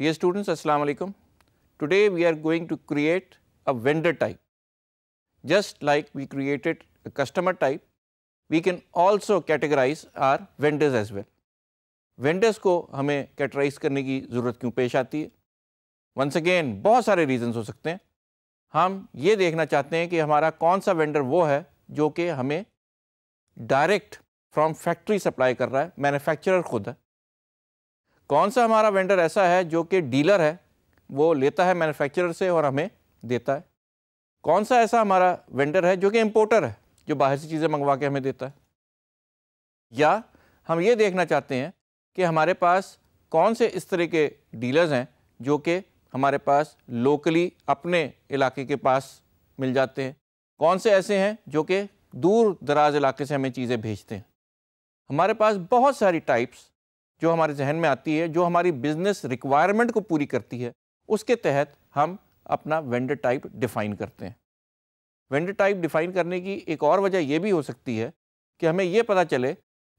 Dear students, Assalamu alaikum. Today we are going to create a vendor type. Just like we created a customer type, we can also categorize our vendors as well. Vendors ko hame categorize karne ki zarurat kyun pesh aati hai? Once again, bahut sare reasons ho sakte hain. Hum ye dekhna chahte hain ki hamara kaun sa vendor wo hai jo कि hame direct from factory supply kar raha hai, manufacturer khud hai. कौन सा हमारा vendor ऐसा है जो कि dealer है वो लेता है मैन्युफैक्चरर से और हमें देता है कौन सा ऐसा हमारा वेंडर है जो कि इम्पोर्टर है जो बाहर से चीज़ें मंगवा के हमें देता है या हम ये देखना चाहते हैं कि हमारे पास कौन से इस तरह के डीलर्स हैं जो कि हमारे पास लोकली अपने इलाके के पास मिल जाते हैं कौन से ऐसे हैं जो कि दूर दराज इलाके से हमें चीज़ें भेजते हैं हमारे पास बहुत सारी टाइप्स जो हमारे जहन में आती है जो हमारी बिजनेस रिक्वायरमेंट को पूरी करती है उसके तहत हम अपना वेंडर टाइप डिफाइन करते हैं वेंडर टाइप डिफाइन करने की एक और वजह यह भी हो सकती है कि हमें ये पता चले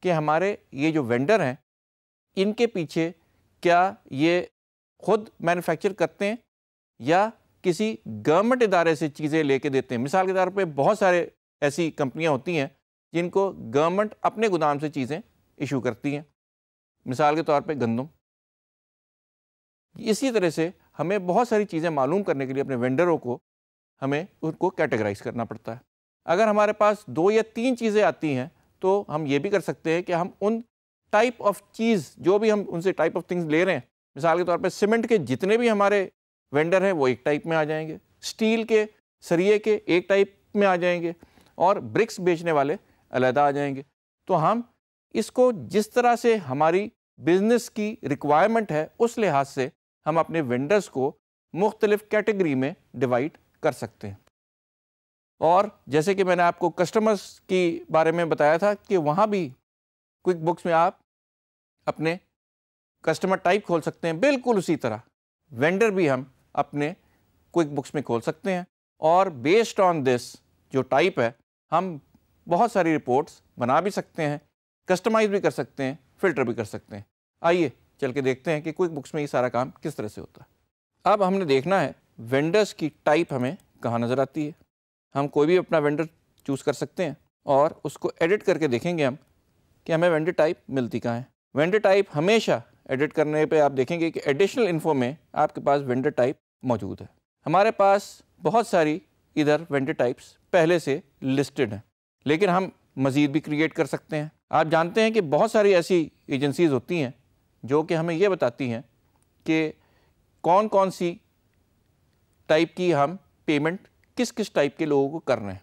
कि हमारे ये जो वेंडर हैं इनके पीछे क्या ये खुद मैन्युफैक्चर करते हैं या किसी गवर्नमेंट इदारे से चीज़ें लेके देते हैं मिसाल के तौर पे बहुत सारे ऐसी कंपनियां होती हैं जिनको गवर्नमेंट अपने गोदाम से चीज़ें इशू करती हैं मिसाल के तौर पर गंदम इसी तरह से हमें बहुत सारी चीज़ें मालूम करने के लिए अपने वेंडरों को हमें उनको कैटेगराइज करना पड़ता है अगर हमारे पास दो या तीन चीज़ें आती हैं तो हम ये भी कर सकते हैं कि हम उन टाइप ऑफ चीज़ जो भी हम उनसे टाइप ऑफ थिंग्स ले रहे हैं मिसाल के तौर पर सीमेंट के जितने भी हमारे वेंडर हैं वो एक टाइप में आ जाएंगे स्टील के सरिए के एक टाइप में आ जाएंगे और ब्रिक्स बेचने वाले अलहदा आ जाएंगे तो हम इसको जिस तरह से हमारी बिजनेस की रिक्वायरमेंट है उस लिहाज से हम अपने वेंडर्स को मुख्तलिफ कैटेगरी में डिवाइड कर सकते हैं और जैसे कि मैंने आपको कस्टमर्स की बारे में बताया था कि वहाँ भी क्विक बुक्स में आप अपने कस्टमर टाइप खोल सकते हैं बिल्कुल उसी तरह वेंडर भी हम अपने क्विक बुक्स में खोल सकते हैं और बेस्ड ऑन दिस जो टाइप है हम बहुत सारी रिपोर्ट्स बना भी सकते हैं कस्टमाइज भी कर सकते हैं फिल्टर भी कर सकते हैं आइए चल के देखते हैं कि क्विक बुक्स में ये सारा काम किस तरह से होता है अब हमने देखना है वेंडर्स की टाइप हमें कहाँ नज़र आती है हम कोई भी अपना वेंडर चूज़ कर सकते हैं और उसको एडिट करके देखेंगे हम कि हमें वेंडर टाइप मिलती कहाँ है वेंडर टाइप हमेशा एडिट करने पे आप देखेंगे कि एडिशनल इन्फो में आपके पास वेंडर टाइप मौजूद है हमारे पास बहुत सारी इधर वेंडर टाइप्स पहले से लिस्टेड हैं लेकिन हम मज़ीद भी क्रिएट कर सकते हैं आप जानते हैं कि बहुत सारी ऐसी एजेंसीज़ होती हैं जो कि हमें ये बताती हैं कि कौन कौन सी टाइप की हम पेमेंट किस किस टाइप के लोगों को कर रहे हैं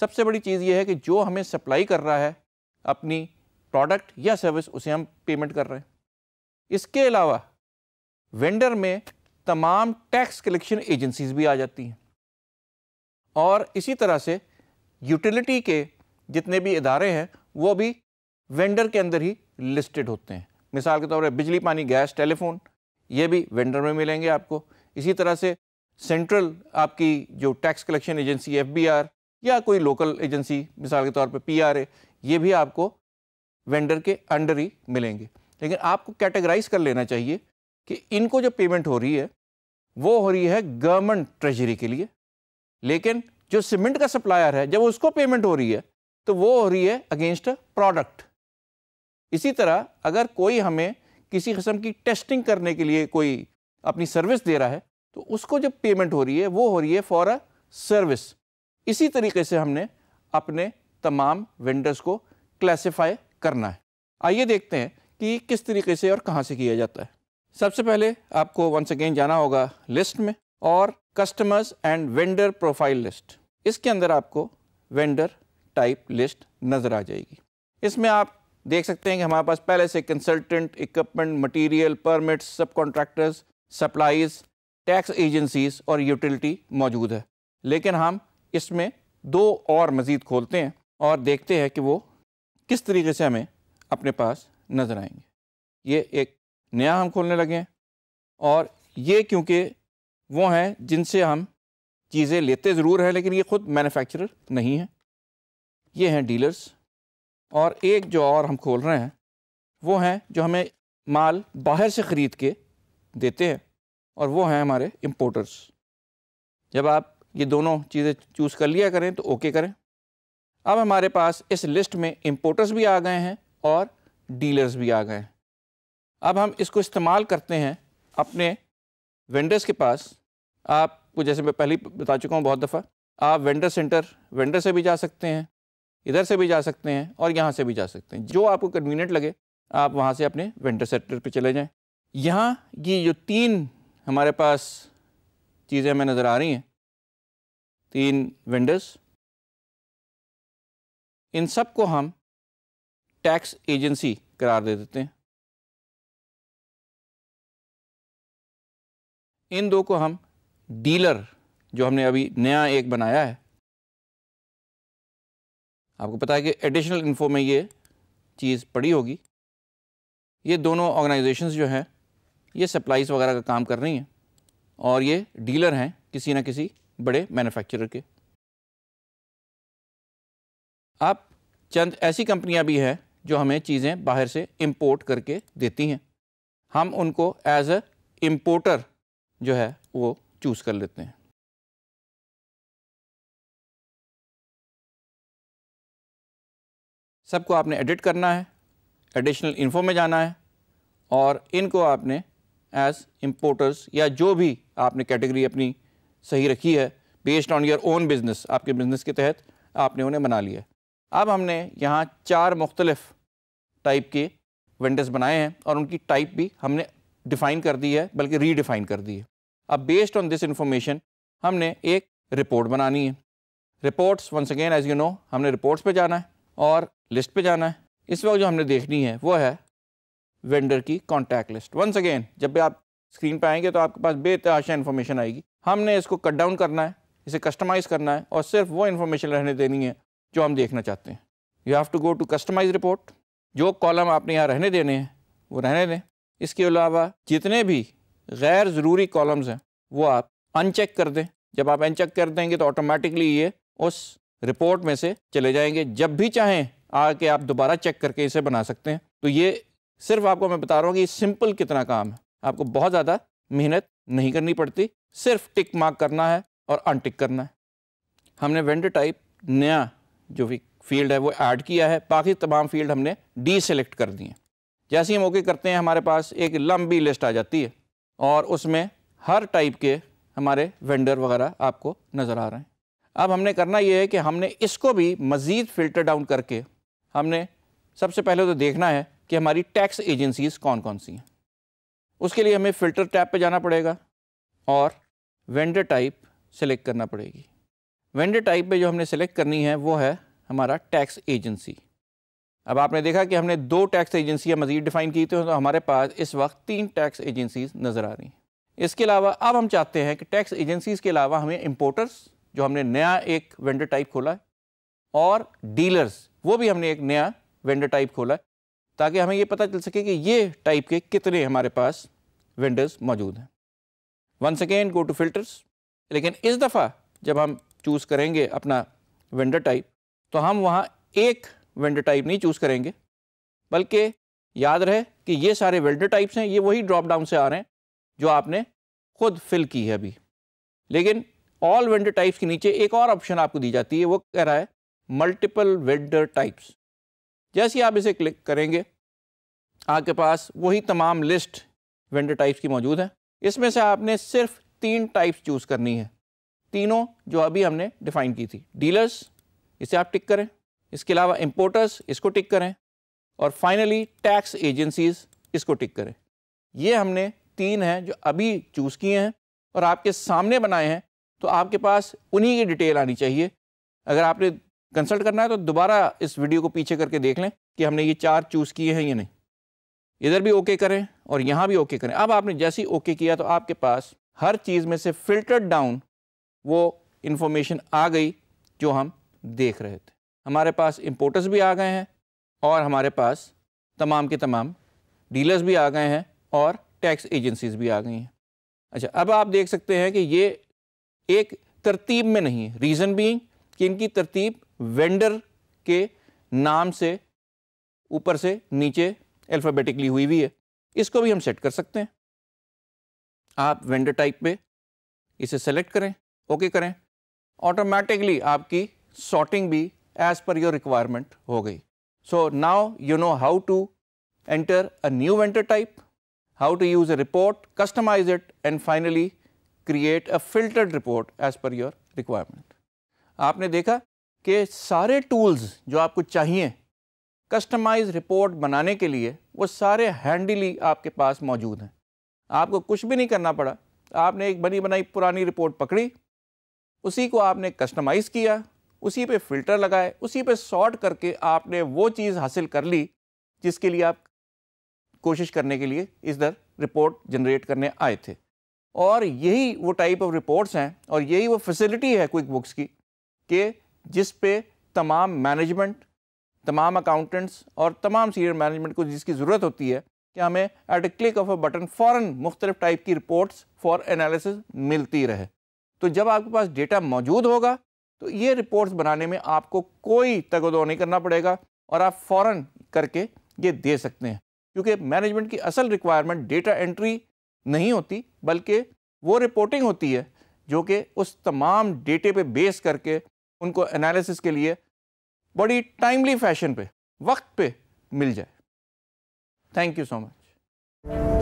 सबसे बड़ी चीज़ ये है कि जो हमें सप्लाई कर रहा है अपनी प्रोडक्ट या सर्विस उसे हम पेमेंट कर रहे हैं इसके अलावा वेंडर में तमाम टैक्स कलेक्शन एजेंसीज भी आ जाती हैं और इसी तरह से यूटिलिटी के जितने भी इदारे हैं वो भी वेंडर के अंदर ही लिस्टेड होते हैं मिसाल के तौर पर बिजली पानी गैस टेलीफोन ये भी वेंडर में मिलेंगे आपको इसी तरह से सेंट्रल आपकी जो टैक्स कलेक्शन एजेंसी एफ या कोई लोकल एजेंसी मिसाल के तौर पर पी आर ये भी आपको वेंडर के अंडर ही मिलेंगे लेकिन आपको कैटेगराइज कर लेना चाहिए कि इनको जो पेमेंट हो रही है वो हो रही है गवर्नमेंट ट्रेजरी के लिए लेकिन जो सीमेंट का सप्लायर है जब उसको पेमेंट हो रही है तो वो हो रही है अगेंस्ट प्रोडक्ट इसी तरह अगर कोई हमें किसी किस्म की टेस्टिंग करने के लिए कोई अपनी सर्विस दे रहा है तो उसको जो पेमेंट हो रही है वो हो रही है फॉर अ सर्विस इसी तरीके से हमने अपने तमाम वेंडर्स को क्लासिफाई करना है आइए देखते हैं कि किस तरीके से और कहाँ से किया जाता है सबसे पहले आपको वंस अगेन जाना होगा लिस्ट में और customers and vendor profile list इसके अंदर आपको वेंडर टाइप लिस्ट नज़र आ जाएगी इसमें आप देख सकते हैं कि हमारे पास पहले से consultant equipment material permits subcontractors supplies tax agencies और यूटिलिटी मौजूद है लेकिन हम इसमें दो और मज़ीद खोलते हैं और देखते हैं कि वो किस तरीके से हमें अपने पास नज़र आएंगे ये एक नया हम खोलने लगे हैं और ये क्योंकि वो हैं जिनसे हम चीज़ें लेते ज़रूर हैं लेकिन ये ख़ुद मैन्युफैक्चरर नहीं है ये हैं डीलर्स और एक जो और हम खोल रहे हैं वो हैं जो हमें माल बाहर से ख़रीद के देते हैं और वो हैं हमारे इम्पोर्टर्स जब आप ये दोनों चीज़ें चूज़ कर लिया करें तो ओके करें अब हमारे पास इस लिस्ट में इम्पोर्टर्स भी आ गए हैं और डीलर्स भी आ गए हैं अब हम इसको इस्तेमाल करते हैं अपने वेंडर्स के पास आपको जैसे मैं पहले बता चुका हूँ बहुत दफ़ा आप वेंडर सेंटर वेंडर से भी जा सकते हैं इधर से भी जा सकते हैं और यहाँ से भी जा सकते हैं जो आपको कन्वीनियंट लगे आप वहाँ से अपने वेंटर सेक्टर पर चले जाएँ यहाँ ये जो तीन हमारे पास चीज़ें हमें नज़र आ रही हैं तीन वेंडर्स इन सब को हम टैक्स एजेंसी करार दे देते हैं इन दो को हम डीलर जो हमने अभी नया एक बनाया है आपको पता है कि एडिशनल इन्फो में ये चीज़ पड़ी होगी ये दोनों ऑर्गेनाइजेशंस जो हैं ये सप्लाईज़ वगैरह का काम कर रही हैं और ये डीलर हैं किसी ना किसी बड़े मैन्युफैक्चरर के आप चंद ऐसी कंपनियां भी हैं जो हमें चीज़ें बाहर से इंपोर्ट करके देती हैं हम उनको एज अ इम्पोर्टर जो है वो चूज़ कर लेते हैं सबको आपने एडिट करना है एडिशनल इन्फो में जाना है और इनको आपने एज इम्पोर्टर्स या जो भी आपने कैटेगरी अपनी सही रखी है based on your own business आपके बिज़नेस के तहत आपने उन्हें बना लिया अब हमने यहाँ चार मुख्तलफ़ टाइप के वेंडर्स बनाए हैं और उनकी टाइप भी हमने डिफ़ाइन कर दी है बल्कि रीडिफ़ाइन कर दी है अब बेस्ड ऑन दिस इन्फॉर्मेशन हमने एक रिपोर्ट बनानी है reports once again as you know हमने रिपोर्ट्स पे जाना है और लिस्ट पे जाना है इस वक्त जो हमने देखनी है वो है वेंडर की कॉन्टैक्ट लिस्ट वंस अगेन जब भी आप स्क्रीन पर आएंगे तो आपके पास बेतहाशा इन्फॉर्मेशन आएगी हमने इसको कट डाउन करना है इसे कस्टमाइज़ करना है और सिर्फ वो इन्फॉर्मेशन रहने देनी है जो हम देखना चाहते हैं you have to go to customize report जो कॉलम आपने यहाँ रहने देने हैं वो रहने दें इसके अलावा जितने भी गैर ज़रूरी कॉलम्स हैं वो आप अनचेक कर दें जब आप अनचेक कर देंगे तो ऑटोमेटिकली ये उस रिपोर्ट में से चले जाएंगे जब भी चाहें आके आप दोबारा चेक करके इसे बना सकते हैं तो ये सिर्फ आपको मैं बता रहा हूँ कि सिंपल कितना काम है आपको बहुत ज़्यादा मेहनत नहीं करनी पड़ती सिर्फ टिक मार्क करना है और अनटिक करना है हमने वेंडर टाइप नया जो भी फील्ड है वो ऐड किया है बाकी तमाम फील्ड हमने डी सेलेक्ट कर दिए जैसे ही हम ओके करते हैं हमारे पास एक लंबी लिस्ट आ जाती है और उसमें हर टाइप के हमारे वेंडर वगैरह आपको नज़र आ रहे हैं अब हमने करना ये है कि हमने इसको भी मज़ीद फ़िल्टर डाउन करके हमने सबसे पहले तो देखना है कि हमारी टैक्स एजेंसीज़ कौन कौन सी हैं उसके लिए हमें फ़िल्टर टैप पे जाना पड़ेगा और वेंडर टाइप सेलेक्ट करना पड़ेगी वेंडर टाइप में जो हमने सेलेक्ट करनी है वो है हमारा टैक्स एजेंसी अब आपने देखा कि हमने दो टैक्स एजेंसियाँ मज़ीद डिफ़ाइन की थी तो हमारे पास इस वक्त तीन टैक्स एजेंसीज़ नज़र आ रही हैं इसके अलावा अब हम चाहते हैं कि टैक्स एजेंसीज़ के अलावा हमें इम्पोर्टर्स जो हमने नया एक वेंडर टाइप खोला है और डीलर्स वो भी हमने एक नया वेंडर टाइप खोला है ताकि हमें ये पता चल सके कि ये टाइप के कितने हमारे पास वेंडर्स मौजूद हैं one second go to filters लेकिन इस दफ़ा जब हम चूज़ करेंगे अपना वेंडर टाइप तो हम वहाँ एक वेंडर टाइप नहीं चूज़ करेंगे बल्कि याद रहे कि ये सारे वेंडर टाइप्स हैं ये वही ड्रॉप डाउन से आ रहे हैं जो आपने खुद फिल की है अभी लेकिन ऑल वेंडर टाइप्स के नीचे एक और ऑप्शन आपको दी जाती है वो कह रहा है मल्टीपल वेंडर टाइप्स जैसे आप इसे क्लिक करेंगे आपके पास वही तमाम लिस्ट वेंडर टाइप्स की मौजूद है इसमें से आपने सिर्फ तीन टाइप्स चूज़ करनी है तीनों जो अभी हमने डिफ़ाइन की थी डीलर्स इसे आप टिक करें इसके अलावा इम्पोर्टर्स इसको टिक करें और फाइनली टैक्स एजेंसीज इसको टिक करें ये हमने तीन हैं जो अभी चूज़ किए हैं और आपके सामने बनाए हैं तो आपके पास उन्हीं की डिटेल आनी चाहिए अगर आपने कंसल्ट करना है तो दोबारा इस वीडियो को पीछे करके देख लें कि हमने ये चार चूज़ किए हैं या नहीं इधर भी ओके करें और यहाँ भी ओके करें अब आपने जैसे ही ओके किया तो आपके पास हर चीज़ में से फिल्टर्ड डाउन वो इन्फॉर्मेशन आ गई जो हम देख रहे थे हमारे पास इम्पोर्टर्स भी आ गए हैं और हमारे पास तमाम के तमाम डीलर्स भी आ गए हैं और टैक्स एजेंसीज भी आ गई हैं अच्छा अब आप देख सकते हैं कि ये एक तरतीब में नहीं है रीज़न बीइंग कि इनकी तरतीब वेंडर के नाम से ऊपर से नीचे अल्फ़ाबेटिकली हुई हुई है इसको भी हम सेट कर सकते हैं आप वेंडर टाइप पे इसे सेलेक्ट करें ओके करें ऑटोमेटिकली आपकी सॉर्टिंग भी एज पर योर रिक्वायरमेंट हो गई so now you know how to enter a new vendor type how to use a report customize it and finally create a filtered report as per your requirement. आपने देखा कि सारे tools जो आपको चाहिए customise report बनाने के लिए वो सारे हैंडली आपके पास मौजूद हैं आपको कुछ भी नहीं करना पड़ा आपने एक बनी बनाई पुरानी रिपोर्ट पकड़ी उसी को आपने कस्टमाइज़ किया उसी पे फ़िल्टर लगाए उसी पे सॉर्ट करके आपने वो चीज़ हासिल कर ली जिसके लिए आप कोशिश करने के लिए इस दर रिपोर्ट जनरेट करने आए थे और यही वो टाइप ऑफ रिपोर्ट्स हैं और यही वो फैसिलिटी है क्विक बुक्स की कि जिस पे तमाम मैनेजमेंट तमाम अकाउंटेंट्स और तमाम सीनियर मैनेजमेंट को जिसकी ज़रूरत होती है कि हमें at a click of a button for मुख्तलिफ टाइप की रिपोर्ट्स फॉर एनालिसिस मिलती रहे तो जब आपके पास डेटा मौजूद होगा तो ये रिपोर्ट्स बनाने में आपको कोई तगदो नहीं करना पड़ेगा और आप फ़ौर करके ये दे सकते हैं क्योंकि मैनेजमेंट की असल रिक्वायरमेंट डेटा एंट्री नहीं होती बल्कि वो रिपोर्टिंग होती है जो कि उस तमाम डेटे पे बेस करके उनको एनालिसिस के लिए बड़ी टाइमली फैशन पे वक्त पे मिल जाए थैंक यू सो मच